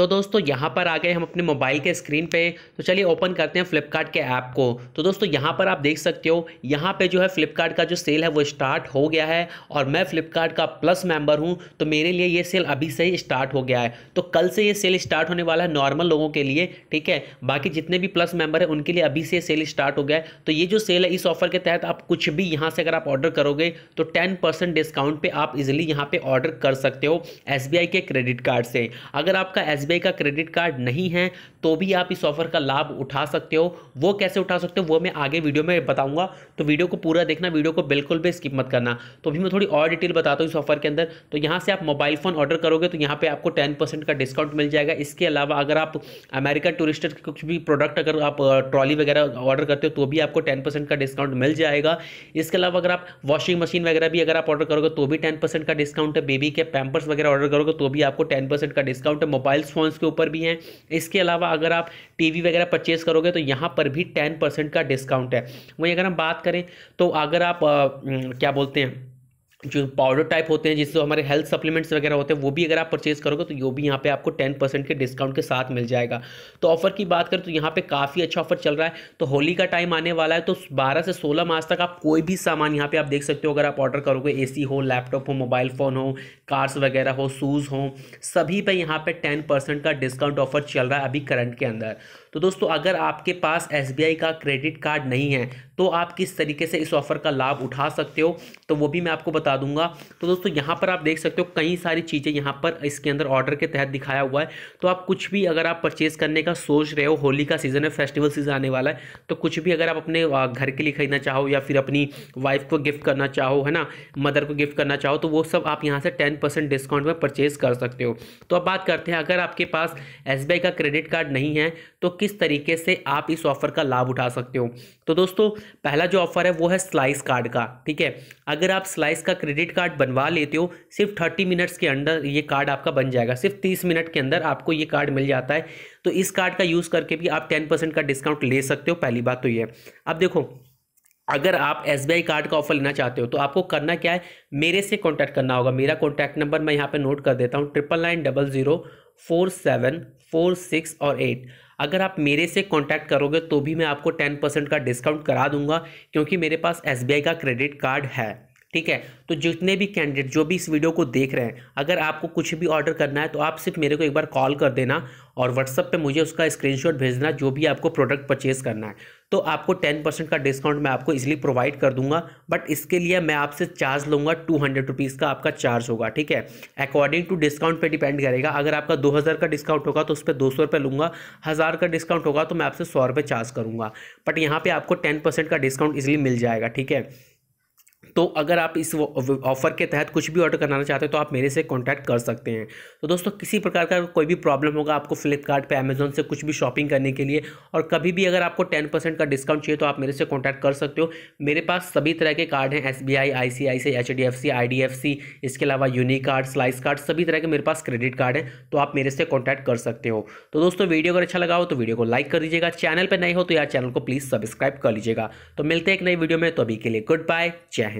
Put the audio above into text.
तो दोस्तों यहाँ पर आ गए हम अपने मोबाइल के स्क्रीन पे तो चलिए ओपन करते हैं फ्लिपकार्ट के ऐप को तो दोस्तों यहाँ पर आप देख सकते हो यहाँ पे जो है फ्लिपकार्ट का जो सेल है वो स्टार्ट हो गया है और मैं फ्लिपकार्ट का प्लस मेंबर हूँ तो मेरे लिए ये सेल अभी से ही स्टार्ट हो गया है तो कल से ये सेल स्टार्ट होने वाला है नॉर्मल लोगों के लिए ठीक है बाकी जितने भी प्लस मेंबर है उनके लिए अभी से सेल स्टार्ट हो गया है तो ये जो सेल है इस ऑफर के तहत आप कुछ भी यहाँ से अगर आप ऑर्डर करोगे तो टेन डिस्काउंट पर आप इजिली यहाँ पर ऑर्डर कर सकते हो एस के क्रेडिट कार्ड से अगर आपका एस का क्रेडिट कार्ड नहीं है तो भी आप इस ऑफर का लाभ उठा सकते हो वो कैसे उठा सकते हो वो मैं आगे वीडियो में बताऊंगा तो वीडियो को पूरा देखना वीडियो को बिल्कुल भी स्किप मत करना तो अभी मैं थोड़ी और डिटेल बताता हूँ इस ऑफर के अंदर तो यहाँ से आप मोबाइल फ़ोन ऑर्डर करोगे तो यहाँ पर आपको टेन का डिस्काउंट मिल जाएगा इसके अलावा अगर आप अमेरिकन टूरिस्टर के कुछ भी प्रोडक्ट अगर आप ट्रॉली वगैरह ऑर्डर करते हो तो भी आपको टेन का डिस्काउंट मिल जाएगा इसके अलावा अगर आप वॉशिंग मशीन वगैरह भी अगर आप ऑर्डर करोगे तो भी टेन का डिस्काउंट है बेबी के पैम्पर्स वगैरह ऑर्डर करोगे तो भी आपको टेन का डिस्काउंट है मोबाइल फोन फ़ोन्स के ऊपर भी हैं इसके अलावा अगर आप टीवी वगैरह परचेज़ करोगे तो यहाँ पर भी टेन परसेंट का डिस्काउंट है वहीं अगर हम बात करें तो अगर आप आ, क्या बोलते हैं जो पाउडर टाइप होते हैं जिससे हमारे हेल्थ सप्लीमेंट्स वगैरह होते हैं वो भी अगर आप परचेज करोगे तो यो भी यहाँ पे आपको टेन परसेंट के डिस्काउंट के साथ मिल जाएगा तो ऑफर की बात करें तो यहाँ पे काफ़ी अच्छा ऑफर चल रहा है तो होली का टाइम आने वाला है तो बारह से सोलह मार्च तक आप कोई भी सामान यहाँ पर आप देख सकते हो अगर आप ऑर्डर करोगे ए हो लैपटॉप हो मोबाइल फ़ोन हो कार्स वगैरह हो शूज़ हो सभी पर यहाँ पर टेन का डिस्काउंट ऑफर चल रहा है अभी करंट के अंदर तो दोस्तों अगर आपके पास एस का क्रेडिट कार्ड नहीं है तो आप किस तरीके से इस ऑफ़र का लाभ उठा सकते हो तो वो भी मैं आपको बता दूंगा तो दोस्तों यहाँ पर आप देख सकते हो कई सारी चीज़ें यहाँ पर इसके अंदर ऑर्डर के तहत दिखाया हुआ है तो आप कुछ भी अगर आप परचेज़ करने का सोच रहे हो होली का सीज़न है फेस्टिवल सीज़न आने वाला है तो कुछ भी अगर आप अपने घर के लिए खरीदना चाहो या फिर अपनी वाइफ को गिफ्ट करना चाहो है ना मदर को गिफ्ट करना चाहो तो वो सब आप यहाँ से टेन परसेंट डिस्काउंट में परचेज़ कर सकते हो तो अब बात करते हैं अगर आपके पास एस का क्रेडिट कार्ड नहीं है तो किस तरीके से आप इस ऑफर का लाभ उठा सकते हो तो दोस्तों पहला जो ऑफर है वो है स्लाइस कार्ड का ठीक है अगर आप स्लाइस का क्रेडिट कार्ड बनवा लेते हो सिर्फ थर्टी मिनट्स के अंदर ये कार्ड आपका बन जाएगा सिर्फ तीस मिनट के अंदर आपको ये कार्ड मिल जाता है तो इस कार्ड का यूज़ करके भी आप टेन परसेंट का डिस्काउंट ले सकते हो पहली बात तो ये अब देखो अगर आप एस कार्ड का ऑफर लेना चाहते हो तो आपको करना क्या है मेरे से कॉन्टैक्ट करना होगा मेरा कॉन्टैक्ट नंबर मैं यहाँ पे नोट कर देता हूँ triple nine double zero four seven four six और एट अगर आप मेरे से कांटेक्ट करोगे तो भी मैं आपको टेन परसेंट का डिस्काउंट करा दूंगा क्योंकि मेरे पास एस का क्रेडिट कार्ड है ठीक है तो जितने भी कैंडिडेट जो भी इस वीडियो को देख रहे हैं अगर आपको कुछ भी ऑर्डर करना है तो आप सिर्फ मेरे को एक बार कॉल कर देना और व्हाट्सअप पे मुझे उसका स्क्रीनशॉट भेज देना जो भी आपको प्रोडक्ट परचेज करना है तो आपको टेन परसेंट का डिस्काउंट मैं आपको इज़िली प्रोवाइड कर दूंगा बट इसके लिए मैं आपसे चार्ज लूँगा टू हंड्रेड रुपीज़ का आपका चार्ज होगा ठीक है अकॉर्डिंग टू डिस्काउंट पे डिपेंड करेगा अगर आपका दो हज़ार का डिस्काउंट होगा तो उस पर दो सौ रुपये लूँगा हज़ार का डिस्काउंट होगा तो मैं आपसे सौ रुपये चार्ज करूँगा बट यहाँ पर आपको टेन परसेंट का डिस्काउंट इजिली मिल जाएगा ठीक है तो अगर आप इस ऑफ़र के तहत कुछ भी ऑर्डर कराना चाहते हो तो आप मेरे से कॉन्टैक्ट कर सकते हैं तो दोस्तों किसी प्रकार का कोई भी प्रॉब्लम होगा आपको फ्लिपकार्ट पे अमेजोन से कुछ भी शॉपिंग करने के लिए और कभी भी अगर आपको टेन परसेंट का डिस्काउंट चाहिए तो आप मेरे से कॉन्टैक्ट कर सकते हो मेरे पास सभी तरह के कार्ड हैं S B I I C I C H D F C I D F C इसके अलावा यूनिक कार्ड स्लाइस कार्ड सभी तरह के मेरे पास क्रेडिट कार्ड हैं तो आप मेरे से कॉन्टैक्ट कर सकते हो तो दोस्तों वीडियो अगर अच्छा लगा हो तो वीडियो को लाइक कर दीजिएगा चैनल पर नए हो तो यार चैनल को प्लीज़ सब्सक्राइब कर लीजिएगा तो मिलते हैं एक नई वीडियो में तो अभी के लिए गुड बाय जय हिंद